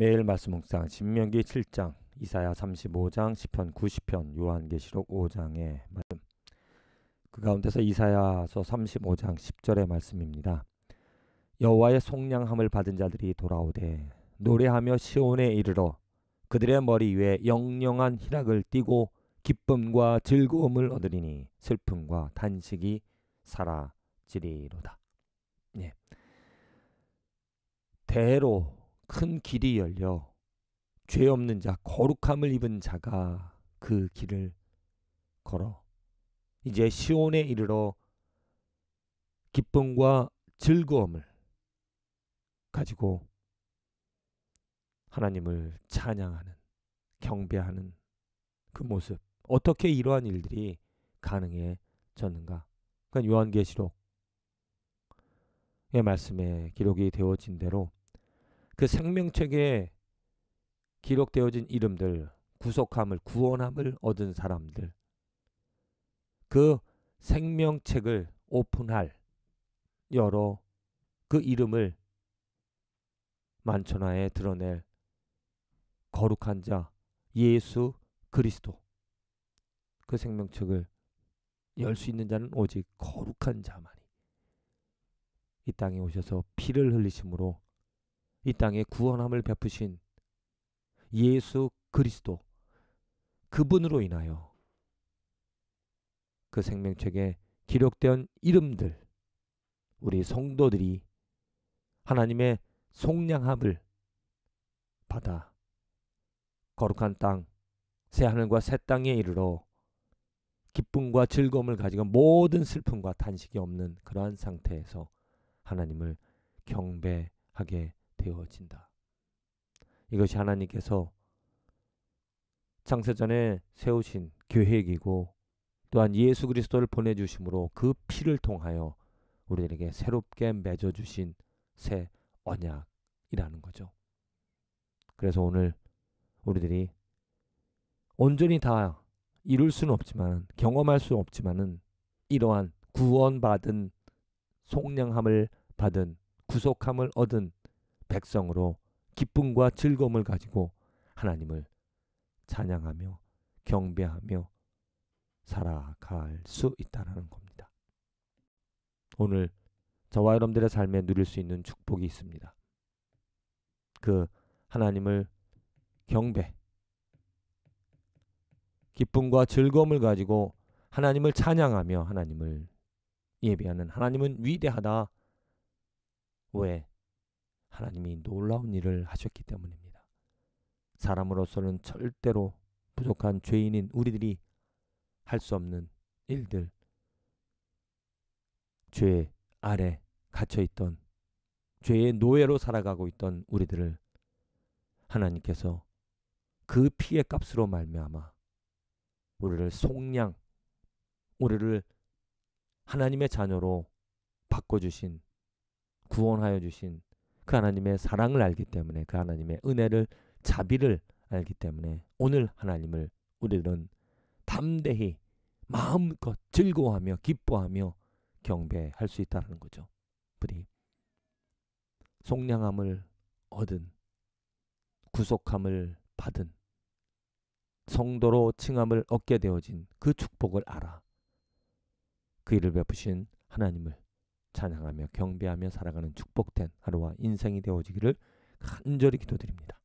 매일 말씀 묵상 신명기 7장, 이사야 35장, 1 0편 90편, 요한계시록 5장의 말씀. 그 가운데서 이사야서 35장 10절의 말씀입니다. 여호와의 속량함을 받은 자들이 돌아오되 노래하며 시온에 이르러 그들의 머리 위에 영영한 희락을 띠고 기쁨과 즐거움을 얻으리니 슬픔과 단식이 사라지리로다. 예. 대로 큰 길이 열려 죄 없는 자 거룩함을 입은 자가 그 길을 걸어 이제 시온에 이르러 기쁨과 즐거움을 가지고 하나님을 찬양하는 경배하는 그 모습 어떻게 이러한 일들이 가능해졌는가? 그러니까 요한계시록의 말씀에 기록이 되어진 대로 그 생명책에 기록되어진 이름들, 구속함을, 구원함을 얻은 사람들, 그 생명책을 오픈할, 여러 그 이름을 만천하에 드러낼 거룩한 자 예수 그리스도 그 생명책을 열 수 있는 자는 오직 거룩한 자만이 이 땅에 오셔서 피를 흘리심으로 이 땅에 구원함을 베푸신 예수 그리스도 그분으로 인하여 그 생명책에 기록된 이름들 우리 성도들이 하나님의 속량함을 받아 거룩한 땅 새하늘과 새 땅에 이르러 기쁨과 즐거움을 가지고 모든 슬픔과 탄식이 없는 그러한 상태에서 하나님을 경배하게 되어진다. 이것이 하나님께서 창세전에 세우신 계획이고 또한 예수 그리스도를 보내주심으로 그 피를 통하여 우리에게 새롭게 맺어주신 새 언약이라는 거죠. 그래서 오늘 우리들이 온전히 다 이룰 수는 없지만 경험할 수는 없지만은 이러한 구원받은 속량함을 받은 구속함을 얻은 백성으로 기쁨과 즐거움을 가지고 하나님을 찬양하며 경배하며 살아갈 수 있다라는 겁니다. 오늘 저와 여러분들의 삶에 누릴 수 있는 축복이 있습니다. 그 하나님을 경배, 기쁨과 즐거움을 가지고 하나님을 찬양하며 하나님을 예배하는 하나님은 위대하다. 왜? 하나님이 놀라운 일을 하셨기 때문입니다. 사람으로서는 절대로 부족한 죄인인 우리들이 할 수 없는 일들, 죄 아래 갇혀있던 죄의 노예로 살아가고 있던 우리들을 하나님께서 그 피의 값으로 말미암아 우리를 속량, 우리를 하나님의 자녀로 바꿔주신, 구원하여 주신 그 하나님의 사랑을 알기 때문에 그 하나님의 은혜를 자비를 알기 때문에 오늘 하나님을 우리는 담대히 마음껏 즐거워하며 기뻐하며 경배할 수 있다는 거죠. 부디 속량함을 얻은 구속함을 받은 성도로 칭함을 얻게 되어진 그 축복을 알아 그 일을 베푸신 하나님을 찬양하며 경배하며 살아가는 축복된 하루와 인생이 되어지기를 간절히 기도드립니다.